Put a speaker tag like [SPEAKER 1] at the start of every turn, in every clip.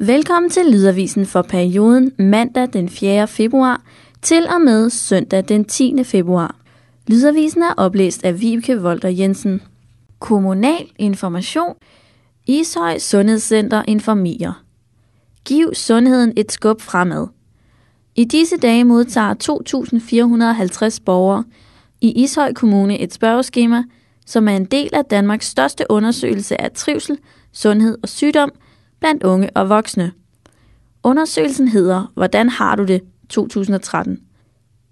[SPEAKER 1] Velkommen til Lydavisen for perioden mandag den 4. februar til og med søndag den 10. februar. Lydavisen er oplæst af Vibke Volter Jensen. Kommunal information. Ishøj Sundhedscenter informerer. Giv sundheden et skub fremad. I disse dage modtager 2.450 borgere i Ishøj Kommune et spørgeskema, som er en del af Danmarks største undersøgelse af trivsel, sundhed og sygdom – blandt unge og voksne. Undersøgelsen hedder Hvordan har du det 2013.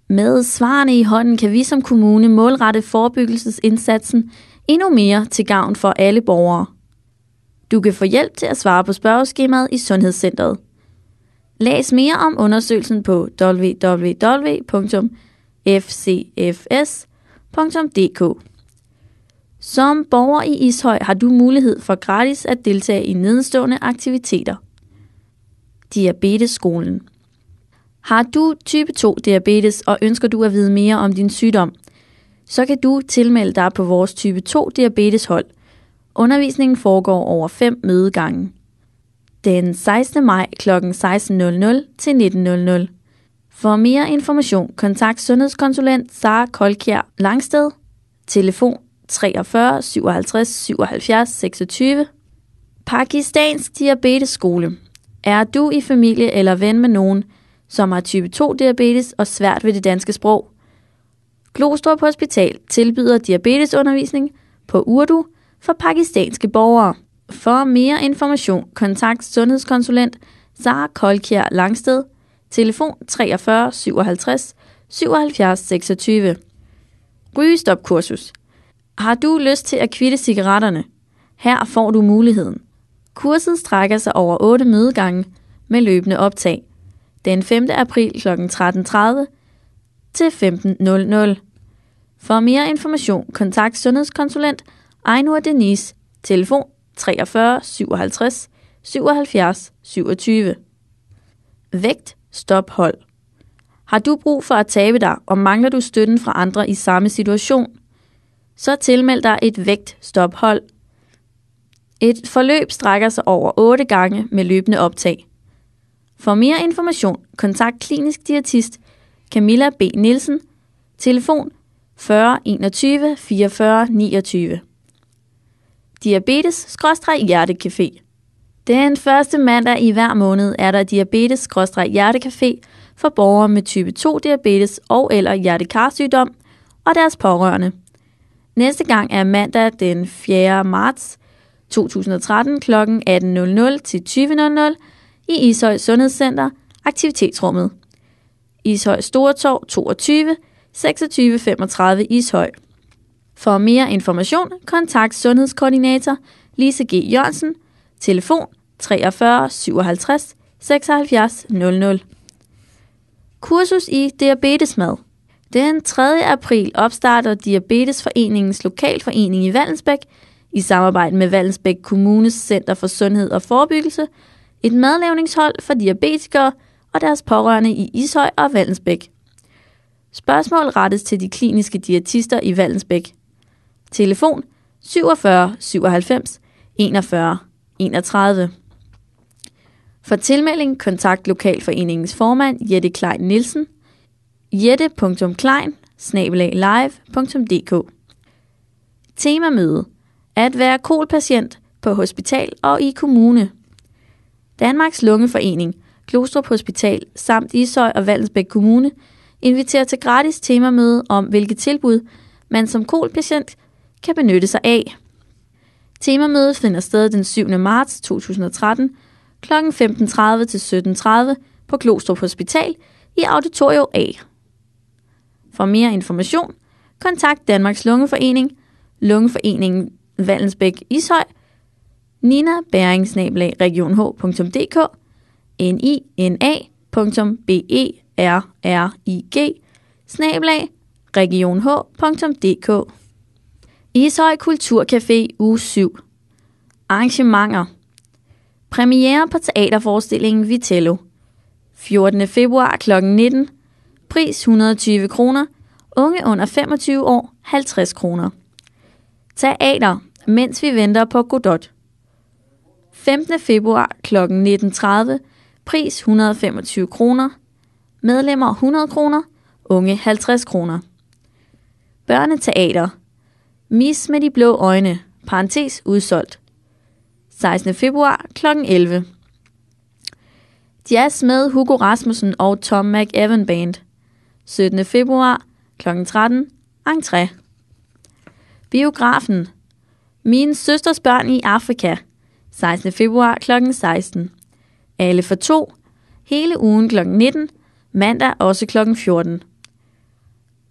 [SPEAKER 1] Med svarene i hånden kan vi som kommune målrette forebyggelsesindsatsen endnu mere til gavn for alle borgere. Du kan få hjælp til at svare på spørgeskemaet i Sundhedscentret. Læs mere om undersøgelsen på www.fcfs.dk. Som borger i Ishøj har du mulighed for gratis at deltage i nedenstående aktiviteter. Diabetesskolen. Har du type 2 diabetes og ønsker du at vide mere om din sygdom, så kan du tilmelde dig på vores type 2 diabeteshold. Undervisningen foregår over 5 mødegange. Den 16. maj kl. 16.00 til 19.00. For mere information kontakt sundhedskonsulent Sara Kolkjær Langsted. Telefon 43 57 77 26. Pakistansk diabetesskole. Er du i familie eller ven med nogen, som har type 2 diabetes og svært ved det danske sprog? Glostrup Hospital tilbyder diabetesundervisning på Urdu for pakistanske borgere. For mere information, kontakt sundhedskonsulent Sara Kolkjær Langsted, telefon 43 57 77 26. Rygestopkursus. Har du lyst til at kvitte cigaretterne? Her får du muligheden. Kurset strækker sig over 8 mødegange med løbende optag. Den 5. april kl. 13.30 til 15.00. For mere information, kontakt sundhedskonsulent Ejnur Denise, telefon 43 57 77 27. Vægt stop hold. Har du brug for at tabe dig, og mangler du støtten fra andre i samme situation – så tilmeld dig et vægtstophold. Et forløb strækker sig over 8 gange med løbende optag. For mere information, kontakt klinisk diætist Camilla B. Nielsen, telefon 40 21 44 29. Diabetes-hjertecafé. Den første mandag i hver måned er der diabetes-hjertecafé for borgere med type 2 diabetes og eller hjertekarsygdom og deres pårørende. Næste gang er mandag den 4. marts 2013 kl. 18.00 til 20.00 i Ishøj Sundhedscenter, aktivitetsrummet. Ishøj Stortorv 22 2635 Ishøj. For mere information, kontakt sundhedskoordinator Lise G. Jørgensen, telefon 43 57 76 00. Kursus i diabetesmad. Den 3. april opstarter Diabetesforeningens lokalforening i Vallensbæk i samarbejde med Vallensbæk Kommunes Center for Sundhed og Forebyggelse et madlavningshold for diabetikere og deres pårørende i Ishøj og Vallensbæk. Spørgsmål rettes til de kliniske diætister i Vallensbæk. Telefon 47 97 41 31. For tilmelding kontakt Lokalforeningens formand Jette Klein Nielsen – jette.klein live.dk Temamøde At være kolpatient på hospital og i kommune. Danmarks Lungeforening, Glostrup Hospital samt Ishøj og Vallensbæk Kommune inviterer til gratis temamøde om, hvilke tilbud man som kolpatient kan benytte sig af. Temamødet finder sted den 7. marts 2013 kl. 15.30 til 17.30 på Klostrup Hospital i Auditorio A. For mere information, kontakt Danmarks Lungeforening, Lungeforeningen Vallensbæk Ishøj, Nina region H.dk, n i n a b e r r i g snablag H.dk. Ishøj Kulturcafé u 7 Arrangementer Premiere på teaterforestillingen Vitello 14. februar kl. 19 Pris 120 kroner. Unge under 25 år 50 kroner. Teater, mens vi venter på Godot. 15. februar kl. 19.30. Pris 125 kroner. Medlemmer 100 kroner. Unge 50 kroner. Børneteater. Mis med de blå øjne. Parentes udsolgt. 16. februar kl. 11. Jazz med Hugo Rasmussen og Tom McEvan Band. 17. februar kl. 13. Entré. Biografen. Min søsters børn i Afrika. 16. februar kl. 16. Alle for to. Hele ugen kl. 19. Mandag også kl. 14.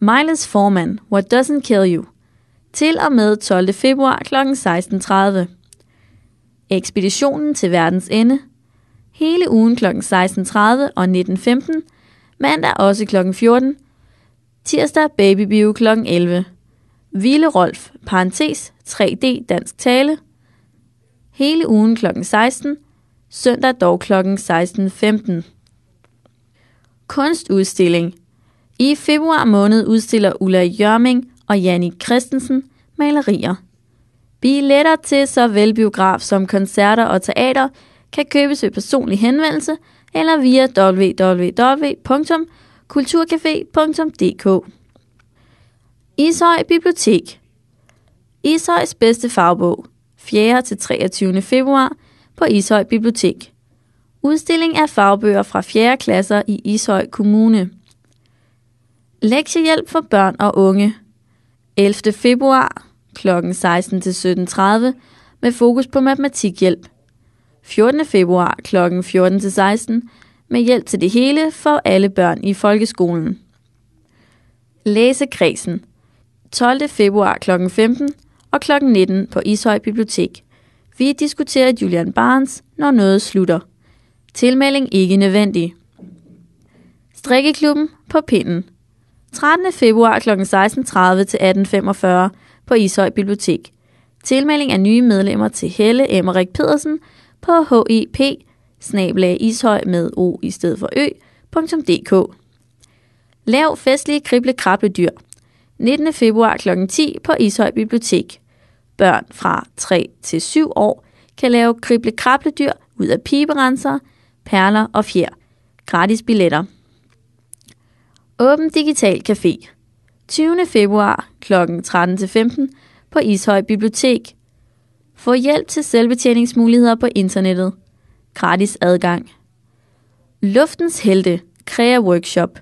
[SPEAKER 1] Miles Forman, What Doesn't Kill You. Til og med 12. februar kl. 16.30. Ekspeditionen til verdens ende. Hele ugen kl. 16.30 og 19.15 Mandag også kl. 14. Tirsdag Babybio kl. 11. Ville Rolf, parentes, 3D dansk tale. Hele ugen kl. 16. Søndag dog kl. 16.15. Kunstudstilling. I februar måned udstiller Ulla Jørming og Janni Christensen malerier. Billetter til såvel biograf som koncerter og teater kan købes ved personlig henvendelse eller via www.kulturcafé.dk. Ishøj Bibliotek Ishøjs bedste fagbog 4. til 23. februar på Ishøj Bibliotek. Udstilling af fagbøger fra 4. klasser i Ishøj Kommune. Lektiehjælp for børn og unge. 11. februar kl. 16-17.30 med fokus på matematikhjælp. 14. februar kl. 14-16 med hjælp til det hele for alle børn i folkeskolen. Læsekredsen 12. februar kl. 15 og kl. 19 på Ishøj Bibliotek. Vi diskuterer Julian Barnes, når noget slutter. Tilmelding ikke nødvendig. Strikkeklubben på pinden. 13. februar kl. 16.30 til 18.45 på Ishøj Bibliotek. Tilmelding af nye medlemmer til Helle Emmerik Pedersen på hip e ishøj med o i stedet for ø.dk. Lav festlige krible dyr. 19. februar kl. 10 på Ishøj Bibliotek. Børn fra 3 til 7 år kan lave krible dyr ud af piberenser, perler og fjer. Gratis billetter. Åben Digital Café. 20. februar kl. 13-15 på Ishøj Bibliotek få hjælp til selvbetjeningsmuligheder på internettet. Gratis adgang. Luftens Helte. Krea Workshop.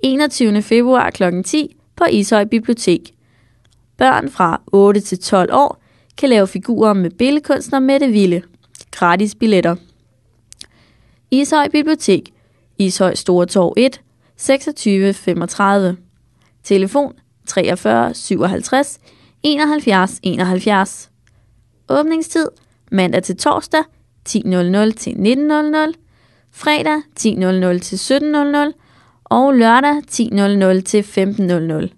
[SPEAKER 1] 21. februar kl. 10 på Ishøj Bibliotek. Børn fra 8 til 12 år kan lave figurer med billedkunstner Mette Ville. Gratis billetter. Ishøj Bibliotek. Ishøj Store Torv 1, 2635. Telefon 43 57 71 71. Åbningstid mandag til torsdag 10.00 til 19.00, fredag 10.00 til 17.00 og lørdag 10.00 til 15.00.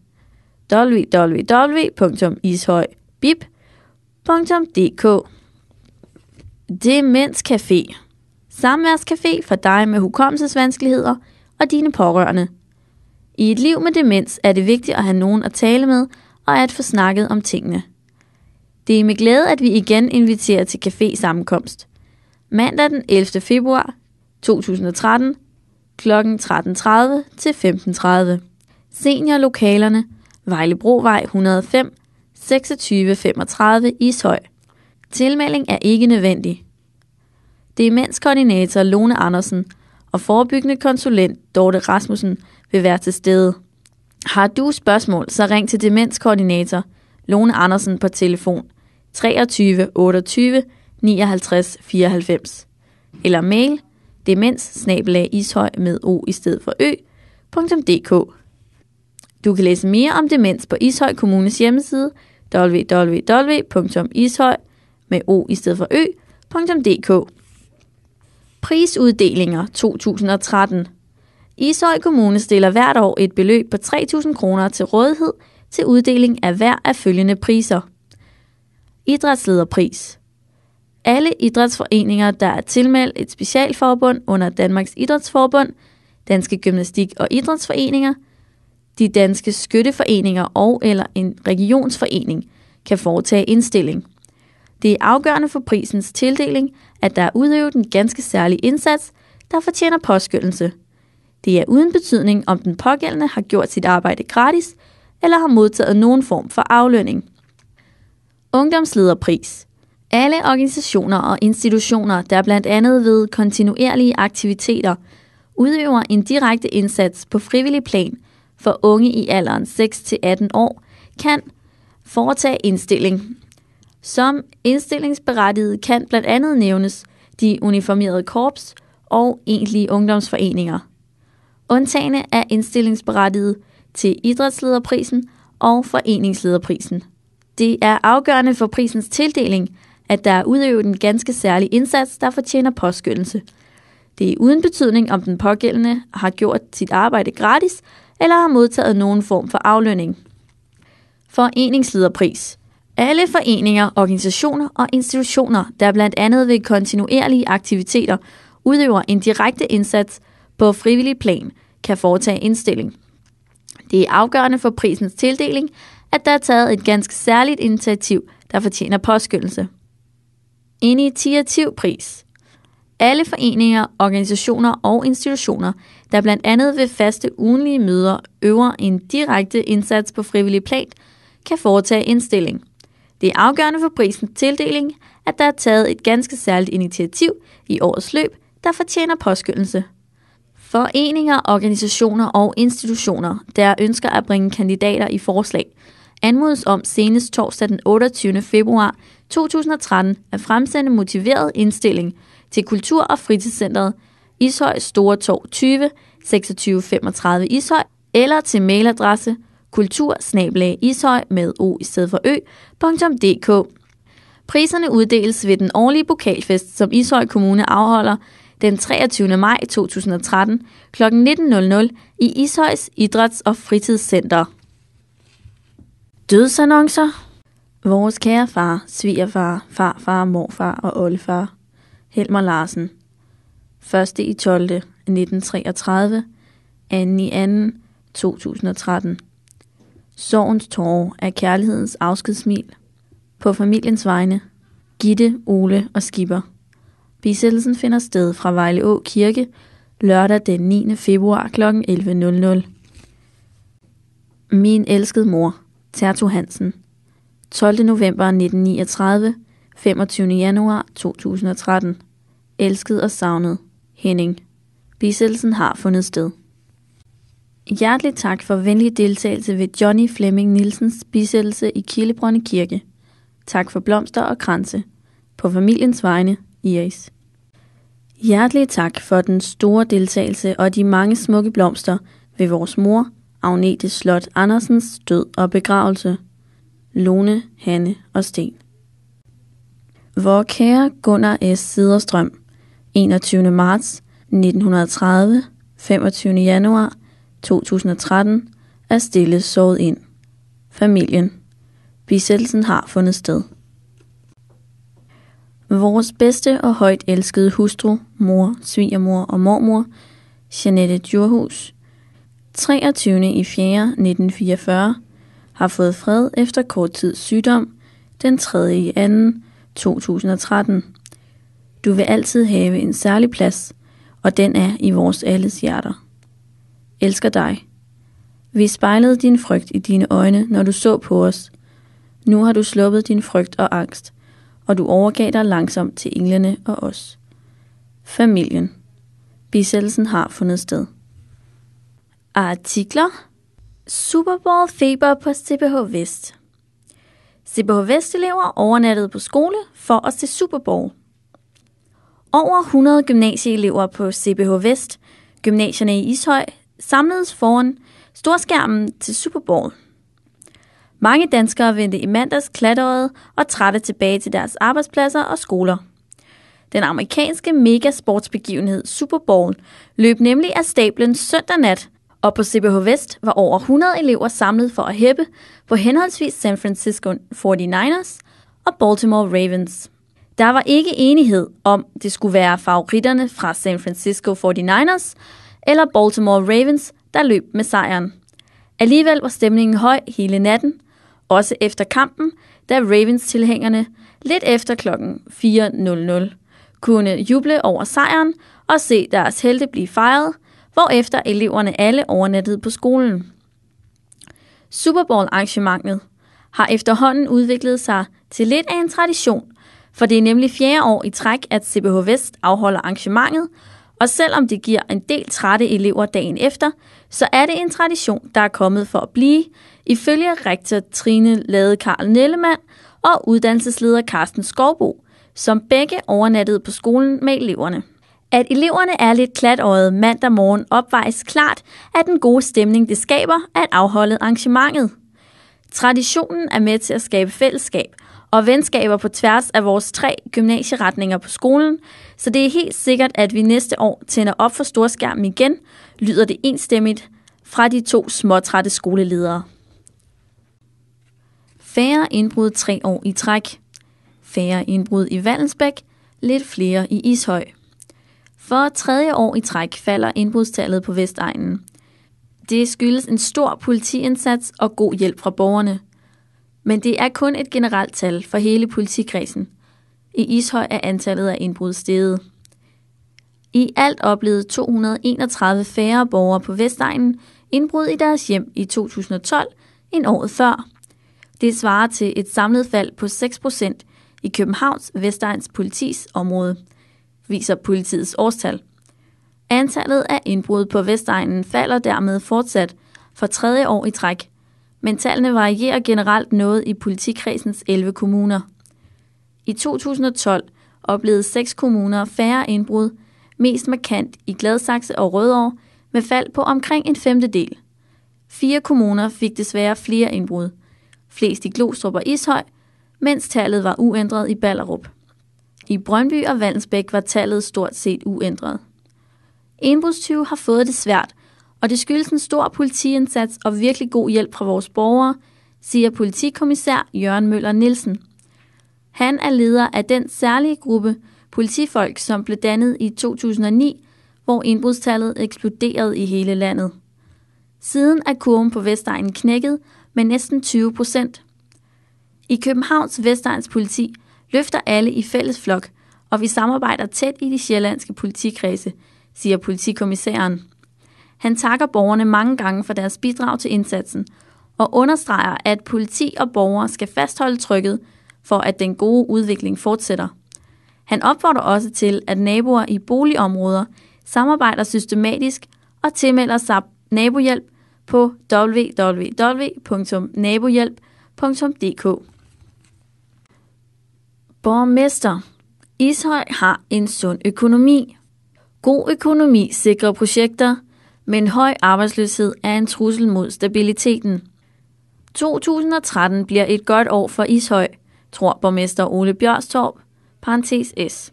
[SPEAKER 1] www.ishøjbib.dk Demens Café. Samværscafé for dig med hukommelsesvanskeligheder og dine pårørende. I et liv med demens er det vigtigt at have nogen at tale med og at få snakket om tingene. Det er med glæde, at vi igen inviterer til café sammenkomst. Mandag den 11. februar 2013 kl. 13.30 til 15.30. Seniorlokalerne, Vejlebrovej 105, 2635 Ishøj. Tilmelding er ikke nødvendig. Demenskoordinator Lone Andersen og forebyggende konsulent Dorte Rasmussen vil være til stede. Har du spørgsmål, så ring til demenskoordinator Lone Andersen på telefon 23 28 59 94 eller mail demens ishøj med o i stedet for ø .dk. Du kan læse mere om demens på Ishøj Kommunes hjemmeside www.ishøj med o i stedet for .dk. Prisuddelinger 2013 Ishøj Kommune stiller hvert år et beløb på 3.000 kroner til rådighed til uddeling af hver af følgende priser. Idrætslederpris. Alle idrætsforeninger, der er tilmeldt et specialforbund under Danmarks Idrætsforbund, Danske Gymnastik og Idrætsforeninger, de danske skytteforeninger og eller en regionsforening kan foretage indstilling. Det er afgørende for prisens tildeling, at der er udøvet en ganske særlig indsats, der fortjener påskyndelse. Det er uden betydning, om den pågældende har gjort sit arbejde gratis – eller har modtaget nogen form for aflønning. Ungdomslederpris alle organisationer og institutioner, der blandt andet ved kontinuerlige aktiviteter udøver en direkte indsats på frivillig plan for unge i alderen 6-18 år, kan foretage indstilling. Som indstillingsberettiget kan blandt andet nævnes de uniformerede korps og egentlige ungdomsforeninger. Undtagende er indstillingsberettiget til idrætslederprisen og foreningslederprisen. Det er afgørende for prisens tildeling, at der er udøvet en ganske særlig indsats, der fortjener påskyndelse. Det er uden betydning, om den pågældende har gjort sit arbejde gratis eller har modtaget nogen form for aflønning. Foreningslederpris – alle foreninger, organisationer og institutioner, der blandt andet ved kontinuerlige aktiviteter udøver en direkte indsats på frivillig plan, kan foretage indstilling. Det er afgørende for prisens tildeling, at der er taget et ganske særligt initiativ, der fortjener påskyndelse. Initiativpris Alle foreninger, organisationer og institutioner, der blandt andet ved faste ugenlige møder øver en direkte indsats på frivillig plan, kan foretage indstilling. Det er afgørende for prisens tildeling, at der er taget et ganske særligt initiativ i årets løb, der fortjener påskyndelse. Foreninger, organisationer og institutioner, der ønsker at bringe kandidater i forslag, anmodes om senest torsdag den 28. februar 2013 at fremsende motiveret indstilling til Kultur- og Fritidscentret Ishøj Store Torv 20 2635 Ishøj eller til mailadresse kultur ishøj med o i stedet for ø.dk. Priserne uddeles ved den årlige bokalfest, som Ishøj Kommune afholder den 23. maj 2013 kl. 19.00 i Ishøjs Idræts- og Fritidscenter. Dødsannoncer. Vores kære far, svigerfar, farfar, morfar og oldefar, Helmer Larsen. 1. i 12. 1933, 2. i 2. 2013. Sorgens tårer er kærlighedens afskedsmil. På familiens vegne, Gitte, Ole og Skipper. Bisættelsen finder sted fra Vejle Å Kirke lørdag den 9. februar kl. 11.00. Min elskede mor, Tertu Hansen. 12. november 1939, 25. januar 2013. Elsket og savnet, Henning. Bisættelsen har fundet sted. Hjertelig tak for venlig deltagelse ved Johnny Flemming Nielsens bisættelse i Kildebrønde Kirke. Tak for blomster og kranse. På familiens vegne, Iris. Hjertelig tak for den store deltagelse og de mange smukke blomster ved vores mor, Agnete Slot Andersens død og begravelse. Lone, Hanne og Sten. Vor kære Gunnar S. Siderstrøm, 21. marts 1930, 25. januar 2013, er stille såret ind. Familien. Bisættelsen har fundet sted. Vores bedste og højt elskede hustru, mor, svigermor og mormor, Janette Djurhus, 23. i 4. 1944, har fået fred efter kort tids sygdom den 3. i 2. 2013. Du vil altid have en særlig plads, og den er i vores alles hjerter. Elsker dig. Vi spejlede din frygt i dine øjne, når du så på os. Nu har du sluppet din frygt og angst – og du overgav dig langsomt til englene og os. Familien. Bisættelsen har fundet sted. Artikler. Super Bowl feber på CBH Vest. CBH Vest-elever overnattede på skole for at se Super Bowl. Over 100 gymnasieelever på CBH Vest, gymnasierne i Ishøj, samledes foran storskærmen til Super Bowl. Mange danskere vendte i mandags klatteret og trætte tilbage til deres arbejdspladser og skoler. Den amerikanske megasportsbegivenhed Super Bowl løb nemlig af stablen søndag nat, og på CBH Vest var over 100 elever samlet for at hæppe på henholdsvis San Francisco 49ers og Baltimore Ravens. Der var ikke enighed om, det skulle være favoritterne fra San Francisco 49ers eller Baltimore Ravens, der løb med sejren. Alligevel var stemningen høj hele natten, også efter kampen, da Ravens-tilhængerne lidt efter kl. 4.00 kunne juble over sejren og se deres helte blive fejret, efter eleverne alle overnattede på skolen. Super Bowl-arrangementet har efterhånden udviklet sig til lidt af en tradition, for det er nemlig fjerde år i træk, at CBH Vest afholder arrangementet, og selvom det giver en del trætte elever dagen efter, så er det en tradition, der er kommet for at blive, ifølge rektor Trine Lade Karl Nellemann og uddannelsesleder Carsten Skovbo, som begge overnattede på skolen med eleverne. At eleverne er lidt klatøjet mandag morgen opvejes klart af den gode stemning, det skaber at afholde arrangementet. Traditionen er med til at skabe fællesskab, og venskaber på tværs af vores tre gymnasieretninger på skolen, så det er helt sikkert, at vi næste år tænder op for storskærmen igen, lyder det enstemmigt fra de to småtrætte skoleledere. Færre indbrud tre år i træk. Færre indbrud i Vallensbæk, lidt flere i Ishøj. For tredje år i træk falder indbrudstallet på Vestegnen. Det skyldes en stor politiindsats og god hjælp fra borgerne – men det er kun et generelt tal for hele politikredsen. I Ishøj er antallet af indbrud steget. I alt oplevede 231 færre borgere på Vestegnen indbrud i deres hjem i 2012 end året før. Det svarer til et samlet fald på 6% i Københavns Vestegns politis område, viser politiets årstal. Antallet af indbrud på Vestegnen falder dermed fortsat for tredje år i træk, men tallene varierer generelt noget i politikredsens 11 kommuner. I 2012 oplevede seks kommuner færre indbrud, mest markant i Gladsaxe og Rødovre, med fald på omkring en femtedel. Fire kommuner fik desværre flere indbrud. Flest i Glostrup og Ishøj, mens tallet var uændret i Ballerup. I Brøndby og Vandensbæk var tallet stort set uændret. Indbrudstyve har fået det svært, og det skyldes en stor politiindsats og virkelig god hjælp fra vores borgere, siger politikommissær Jørgen Møller Nielsen. Han er leder af den særlige gruppe politifolk, som blev dannet i 2009, hvor indbrudstallet eksploderede i hele landet. Siden er kurven på Vestegnen knækket med næsten 20 procent. I Københavns Vestegns politi løfter alle i fælles flok, og vi samarbejder tæt i de sjællandske politikredse, siger politikommissæren. Han takker borgerne mange gange for deres bidrag til indsatsen og understreger, at politi og borgere skal fastholde trykket, for at den gode udvikling fortsætter. Han opfordrer også til, at naboer i boligområder samarbejder systematisk og tilmelder sig nabohjælp på www.nabohjælp.dk. Borgmester Ishøj har en sund økonomi. God økonomi sikrer projekter, men høj arbejdsløshed er en trussel mod stabiliteten. 2013 bliver et godt år for Ishøj, tror borgmester Ole Bjørstorp, parentes S.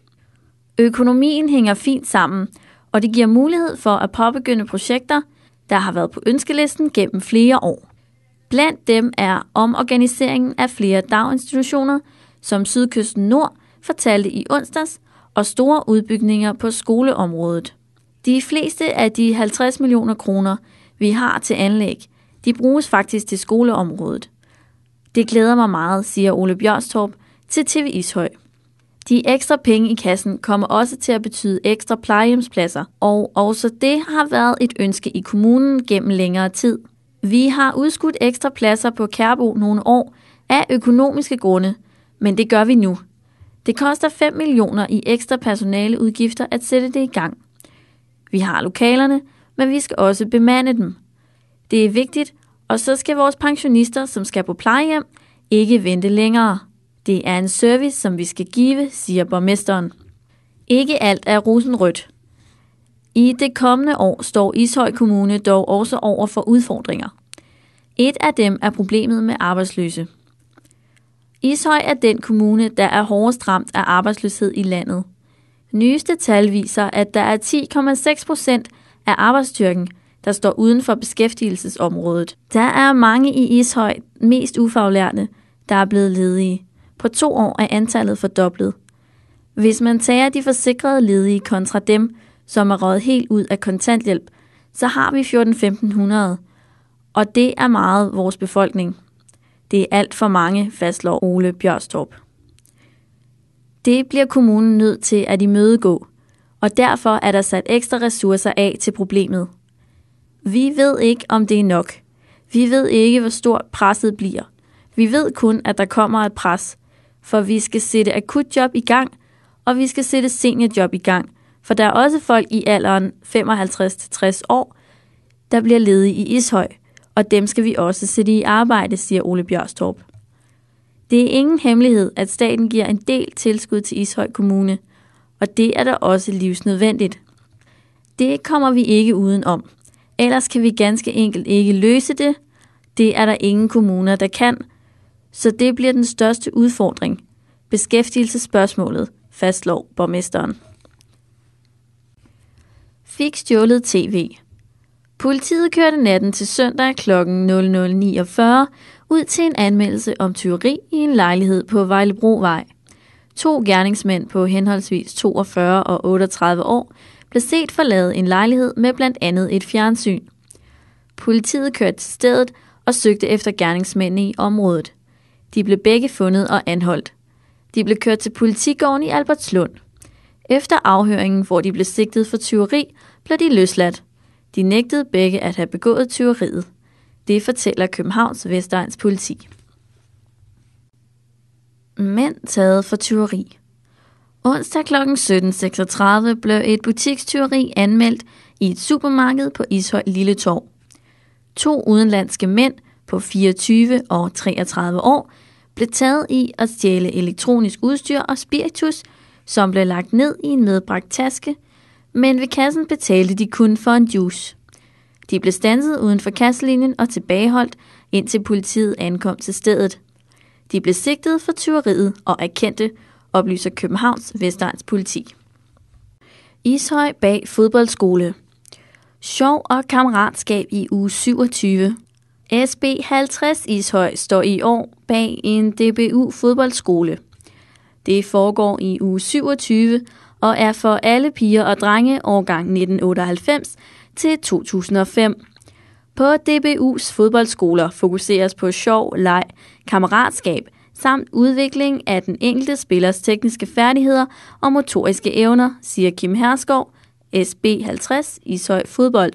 [SPEAKER 1] Økonomien hænger fint sammen, og det giver mulighed for at påbegynde projekter, der har været på ønskelisten gennem flere år. Blandt dem er omorganiseringen af flere daginstitutioner, som Sydkysten Nord fortalte i onsdags, og store udbygninger på skoleområdet. De fleste af de 50 millioner kroner, vi har til anlæg, de bruges faktisk til skoleområdet. Det glæder mig meget, siger Ole Bjørstorp til TV Ishøj. De ekstra penge i kassen kommer også til at betyde ekstra plejehjemspladser, og også det har været et ønske i kommunen gennem længere tid. Vi har udskudt ekstra pladser på Kærbo nogle år af økonomiske grunde, men det gør vi nu. Det koster 5 millioner i ekstra personaleudgifter at sætte det i gang. Vi har lokalerne, men vi skal også bemande dem. Det er vigtigt, og så skal vores pensionister, som skal på plejehjem, ikke vente længere. Det er en service, som vi skal give, siger borgmesteren. Ikke alt er rosenrødt. I det kommende år står Ishøj Kommune dog også over for udfordringer. Et af dem er problemet med arbejdsløse. Ishøj er den kommune, der er hårdest ramt af arbejdsløshed i landet. Nyeste tal viser, at der er 10,6 procent af arbejdsstyrken, der står uden for beskæftigelsesområdet. Der er mange i Ishøj, mest ufaglærte, der er blevet ledige. På to år er antallet fordoblet. Hvis man tager de forsikrede ledige kontra dem, som er røget helt ud af kontanthjælp, så har vi 14-1500, og det er meget vores befolkning. Det er alt for mange, fastslår Ole Bjørstorp. Det bliver kommunen nødt til at imødegå, og derfor er der sat ekstra ressourcer af til problemet. Vi ved ikke, om det er nok. Vi ved ikke, hvor stort presset bliver. Vi ved kun, at der kommer et pres, for vi skal sætte akutjob i gang, og vi skal sætte seniorjob i gang, for der er også folk i alderen 55-60 år, der bliver ledige i Ishøj, og dem skal vi også sætte i arbejde, siger Ole Bjørstorp. Det er ingen hemmelighed, at staten giver en del tilskud til Ishøj Kommune, og det er da også livsnødvendigt. Det kommer vi ikke uden om. Ellers kan vi ganske enkelt ikke løse det. Det er der ingen kommuner, der kan. Så det bliver den største udfordring. Beskæftigelsesspørgsmålet, fastslår borgmesteren. Fik stjålet tv. Politiet kørte natten til søndag kl. 00.49 ud til en anmeldelse om tyveri i en lejlighed på Vejlebrovej. To gerningsmænd på henholdsvis 42 og 38 år blev set forlade en lejlighed med blandt andet et fjernsyn. Politiet kørte til stedet og søgte efter gerningsmændene i området. De blev begge fundet og anholdt. De blev kørt til politigården i Albertslund. Efter afhøringen, hvor de blev sigtet for tyveri, blev de løsladt. De nægtede begge at have begået tyveriet. Det fortæller Københavns Vestegns politi. Mænd taget for tyveri. Onsdag kl. 17.36 blev et butikstyveri anmeldt i et supermarked på Ishøj Lille Torv. To udenlandske mænd på 24 og 33 år blev taget i at stjæle elektronisk udstyr og spiritus, som blev lagt ned i en medbragt taske – men ved kassen betalte de kun for en juice. De blev stanset uden for kasselinjen og tilbageholdt, indtil politiet ankom til stedet. De blev sigtet for tyveriet og erkendte, oplyser Københavns Vestegns politi. Ishøj bag fodboldskole. Sjov og kammeratskab i uge 27. SB 50 Ishøj står i år bag en DBU fodboldskole. Det foregår i uge 27, og er for alle piger og drenge årgang 1998 til 2005. På DBU's fodboldskoler fokuseres på sjov, leg, kammeratskab samt udvikling af den enkelte spillers tekniske færdigheder og motoriske evner, siger Kim Herskov, SB50 i Søj Fodbold.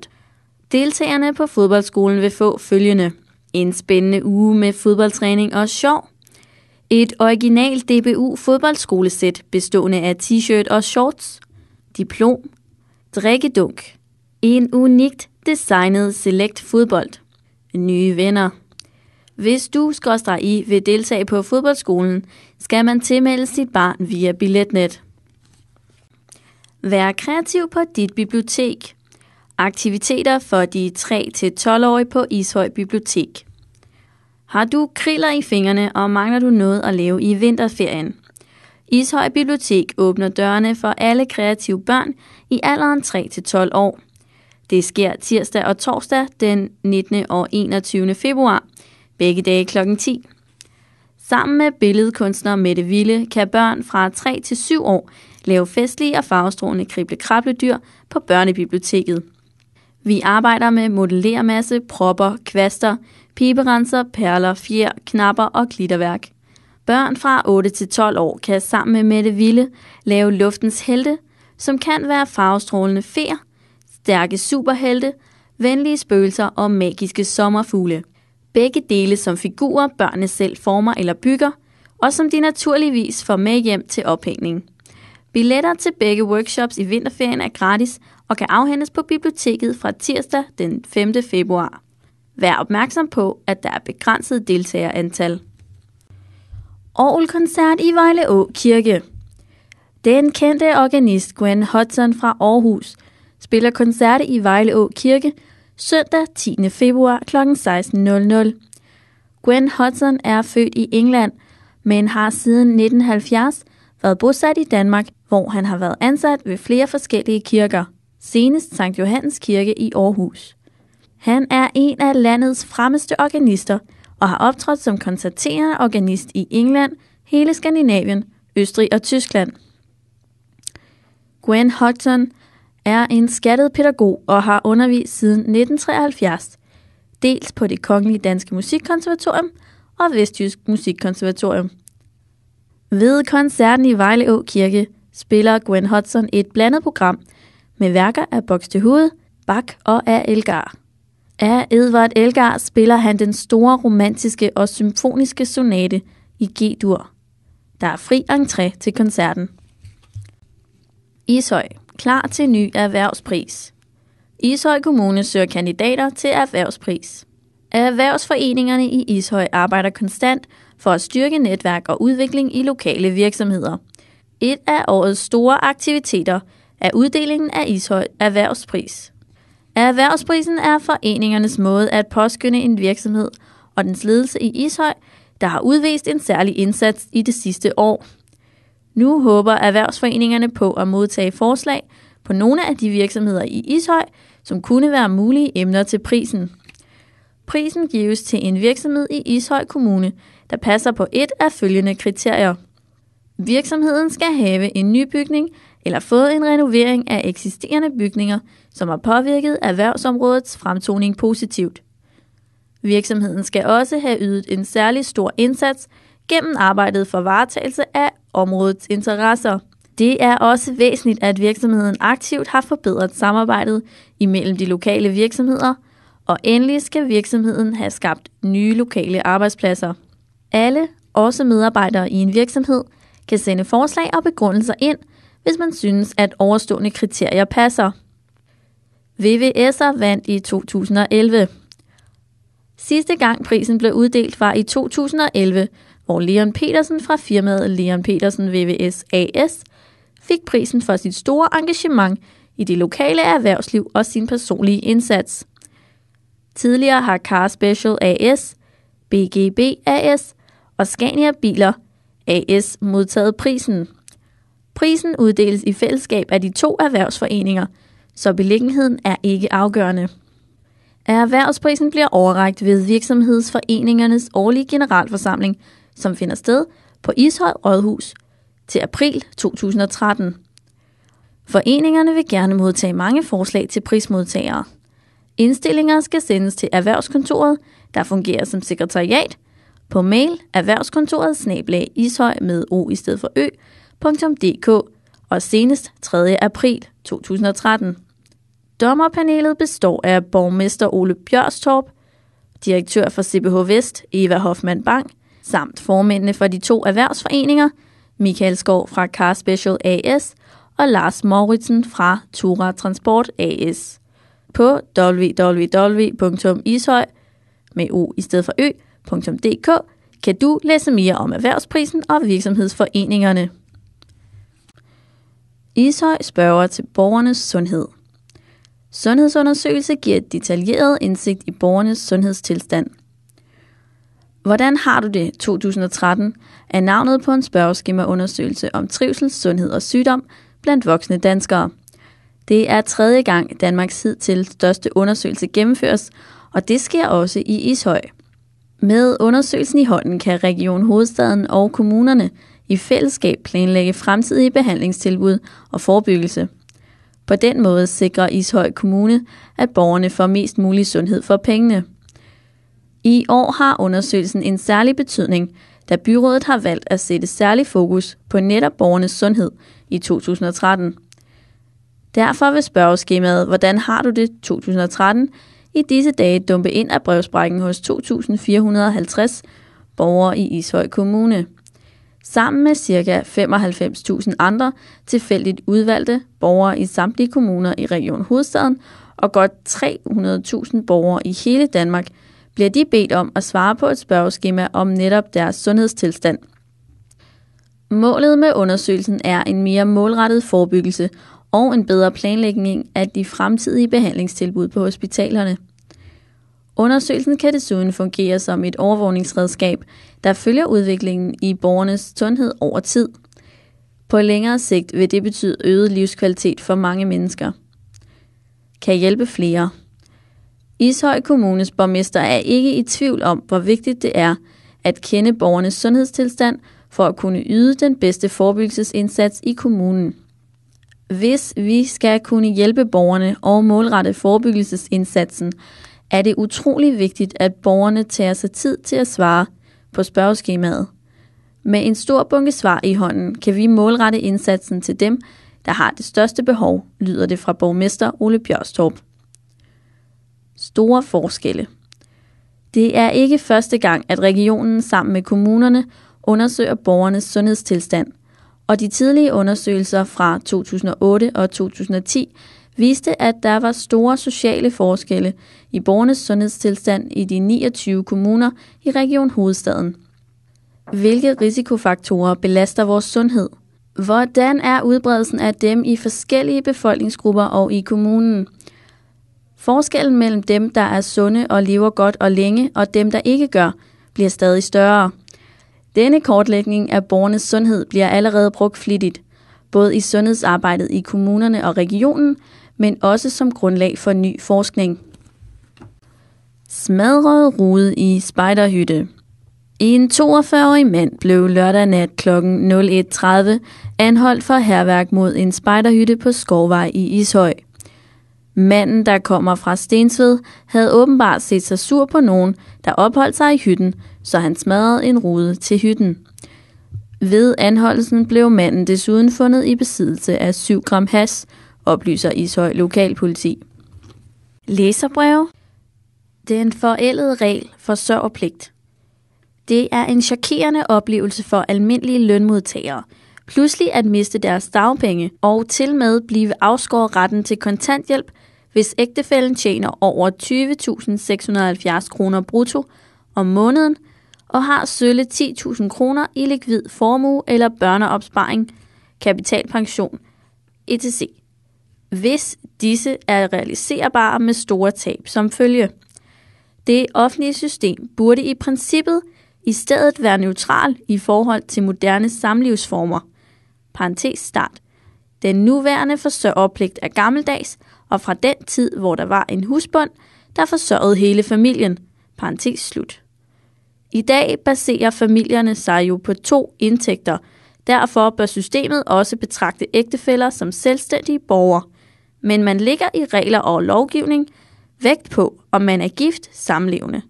[SPEAKER 1] Deltagerne på fodboldskolen vil få følgende. En spændende uge med fodboldtræning og sjov, et original DBU fodboldskolesæt bestående af t-shirt og shorts, diplom, drikkedunk, en unikt designet select fodbold, nye venner. Hvis du, skråstrej i, vil deltage på fodboldskolen, skal man tilmelde sit barn via billetnet. Vær kreativ på dit bibliotek. Aktiviteter for de 3-12-årige på Ishøj Bibliotek. Har du kriller i fingrene, og mangler du noget at lave i vinterferien? Ishøj Bibliotek åbner dørene for alle kreative børn i alderen 3-12 år. Det sker tirsdag og torsdag den 19. og 21. februar, begge dage kl. 10. Sammen med billedkunstner Mette Ville kan børn fra 3 til 7 år lave festlige og farvestrående krible-krabledyr på børnebiblioteket. Vi arbejder med modellermasse, propper, kvaster, piberenser, perler, fjer, knapper og glitterværk. Børn fra 8 til 12 år kan sammen med Mette Ville lave luftens helte, som kan være farvestrålende fer, stærke superhelte, venlige spøgelser og magiske sommerfugle. Begge dele som figurer, børnene selv former eller bygger, og som de naturligvis får med hjem til ophængning. Billetter til begge workshops i vinterferien er gratis og kan afhentes på biblioteket fra tirsdag den 5. februar. Vær opmærksom på, at der er begrænset deltagerantal. Orgelkoncert i Vejle Å Kirke. Den kendte organist Gwen Hudson fra Aarhus spiller koncert i Vejle Å Kirke søndag 10. februar kl. 16.00. Gwen Hudson er født i England, men har siden 1970 været bosat i Danmark, hvor han har været ansat ved flere forskellige kirker, senest Sankt Johannes Kirke i Aarhus. Han er en af landets fremmeste organister og har optrådt som koncerterende organist i England, hele Skandinavien, Østrig og Tyskland. Gwen Hodgson er en skattet pædagog og har undervist siden 1973, dels på det Kongelige Danske Musikkonservatorium og Vestjysk Musikkonservatorium. Ved koncerten i Vejleå Kirke spiller Gwen Hudson et blandet program med værker af Box til Hoved, Bach og af Elgar. Af Edvard Elgar spiller han den store romantiske og symfoniske sonate i G-dur. Der er fri entré til koncerten. Ishøj. Klar til ny erhvervspris. Ishøj Kommune søger kandidater til erhvervspris. Erhvervsforeningerne i Ishøj arbejder konstant for at styrke netværk og udvikling i lokale virksomheder. Et af årets store aktiviteter er uddelingen af Ishøj Erhvervspris. Erhvervsprisen er foreningernes måde at påskynde en virksomhed og dens ledelse i Ishøj, der har udvist en særlig indsats i det sidste år. Nu håber erhvervsforeningerne på at modtage forslag på nogle af de virksomheder i Ishøj, som kunne være mulige emner til prisen. Prisen gives til en virksomhed i Ishøj Kommune, der passer på et af følgende kriterier. Virksomheden skal have en nybygning eller fået en renovering af eksisterende bygninger, som har påvirket erhvervsområdets fremtoning positivt. Virksomheden skal også have ydet en særlig stor indsats gennem arbejdet for varetagelse af områdets interesser. Det er også væsentligt, at virksomheden aktivt har forbedret samarbejdet imellem de lokale virksomheder, og endelig skal virksomheden have skabt nye lokale arbejdspladser. Alle, også medarbejdere i en virksomhed, kan sende forslag og begrundelser ind – hvis man synes, at overstående kriterier passer. VVS'er vandt i 2011. Sidste gang prisen blev uddelt var i 2011, hvor Leon Petersen fra firmaet Leon Petersen VVS AS fik prisen for sit store engagement i det lokale erhvervsliv og sin personlige indsats. Tidligere har Car Special AS, BGB AS og Scania Biler AS modtaget prisen. Prisen uddeles i fællesskab af de to erhvervsforeninger, så beliggenheden er ikke afgørende. Erhvervsprisen bliver overrækt ved virksomhedsforeningernes årlige generalforsamling, som finder sted på Ishøj Rådhus til april 2013. Foreningerne vil gerne modtage mange forslag til prismodtagere. Indstillinger skal sendes til erhvervskontoret, der fungerer som sekretariat, på mail erhvervskontoret snablag ishøj med o i stedet for ø, www.dk og senest 3. april 2013. Dommerpanelet består af borgmester Ole Bjørstorp, direktør for CBH Vest Eva Hoffmann Bang, samt formændene for de to erhvervsforeninger, Michael Skov fra Car Special AS og Lars Mauritsen fra Tura Transport AS. På www.ishøj med o i stedet for ø.dk kan du læse mere om erhvervsprisen og virksomhedsforeningerne. Ishøj spørger til borgernes sundhed. Sundhedsundersøgelse giver et detaljeret indsigt i borgernes sundhedstilstand. Hvordan har du det 2013 er navnet på en spørgeskemaundersøgelse om trivsel, sundhed og sygdom blandt voksne danskere. Det er tredje gang Danmarks hidtil største undersøgelse gennemføres, og det sker også i Ishøj. Med undersøgelsen i hånden kan Region Hovedstaden og kommunerne i fællesskab planlægge fremtidige behandlingstilbud og forebyggelse. På den måde sikrer Ishøj Kommune, at borgerne får mest mulig sundhed for pengene. I år har undersøgelsen en særlig betydning, da byrådet har valgt at sætte særlig fokus på netop borgernes sundhed i 2013. Derfor vil spørgeskemaet, hvordan har du det 2013, i disse dage dumpe ind af brevsprækken hos 2.450 borgere i Ishøj Kommune sammen med ca. 95.000 andre tilfældigt udvalgte borgere i samtlige kommuner i Region Hovedstaden og godt 300.000 borgere i hele Danmark, bliver de bedt om at svare på et spørgeskema om netop deres sundhedstilstand. Målet med undersøgelsen er en mere målrettet forebyggelse og en bedre planlægning af de fremtidige behandlingstilbud på hospitalerne. Undersøgelsen kan desuden fungere som et overvågningsredskab, der følger udviklingen i borgernes sundhed over tid. På længere sigt vil det betyde øget livskvalitet for mange mennesker. Kan hjælpe flere. Ishøj Kommunes borgmester er ikke i tvivl om, hvor vigtigt det er at kende borgernes sundhedstilstand for at kunne yde den bedste forebyggelsesindsats i kommunen. Hvis vi skal kunne hjælpe borgerne og målrette forebyggelsesindsatsen, er det utrolig vigtigt, at borgerne tager sig tid til at svare på spørgeskemaet. Med en stor bunke svar i hånden kan vi målrette indsatsen til dem, der har det største behov, lyder det fra borgmester Ole Bjørstorp. Store forskelle. Det er ikke første gang, at regionen sammen med kommunerne undersøger borgernes sundhedstilstand, og de tidlige undersøgelser fra 2008 og 2010 viste, at der var store sociale forskelle i borgernes sundhedstilstand i de 29 kommuner i Region Hovedstaden. Hvilke risikofaktorer belaster vores sundhed? Hvordan er udbredelsen af dem i forskellige befolkningsgrupper og i kommunen? Forskellen mellem dem, der er sunde og lever godt og længe, og dem, der ikke gør, bliver stadig større. Denne kortlægning af borgernes sundhed bliver allerede brugt flittigt, både i sundhedsarbejdet i kommunerne og regionen, men også som grundlag for ny forskning. Smadret rude i spejderhytte. En 42-årig mand blev lørdag nat kl. 01.30 anholdt for herværk mod en spejderhytte på Skovvej i Ishøj. Manden, der kommer fra Stensved, havde åbenbart set sig sur på nogen, der opholdt sig i hytten, så han smadrede en rude til hytten. Ved anholdelsen blev manden desuden fundet i besiddelse af 7 gram hash, oplyser Ishøj Lokalpoliti. Læserbreve. Den forældede regel for pligt. Det er en chokerende oplevelse for almindelige lønmodtagere. Pludselig at miste deres dagpenge og til med blive afskåret retten til kontanthjælp, hvis ægtefælden tjener over 20.670 kroner brutto om måneden og har sølle 10.000 kroner i likvid formue eller børneopsparing, kapitalpension, etc hvis disse er realiserbare med store tab som følge. Det offentlige system burde i princippet i stedet være neutral i forhold til moderne samlivsformer. Parentes start. Den nuværende forsørgerpligt er gammeldags, og fra den tid, hvor der var en husbund, der forsørgede hele familien. Parentes slut. I dag baserer familierne sig jo på to indtægter. Derfor bør systemet også betragte ægtefæller som selvstændige borgere men man ligger i regler og lovgivning vægt på, om man er gift samlevende.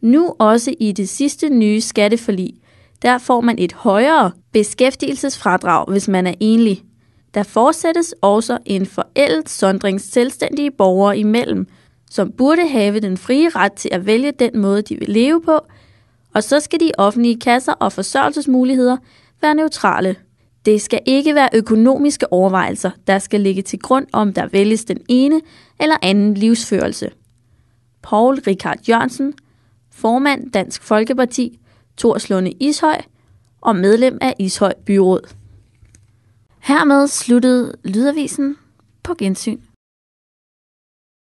[SPEAKER 1] Nu også i det sidste nye skatteforlig, der får man et højere beskæftigelsesfradrag, hvis man er enlig. Der fortsættes også en forældet sondring selvstændige borgere imellem, som burde have den frie ret til at vælge den måde, de vil leve på, og så skal de offentlige kasser og forsørgelsesmuligheder være neutrale. Det skal ikke være økonomiske overvejelser, der skal ligge til grund, om der vælges den ene eller anden livsførelse. Paul Richard Jørgensen, formand Dansk Folkeparti, Torslunde Ishøj og medlem af Ishøj Byråd. Hermed sluttede Lydavisen på gensyn.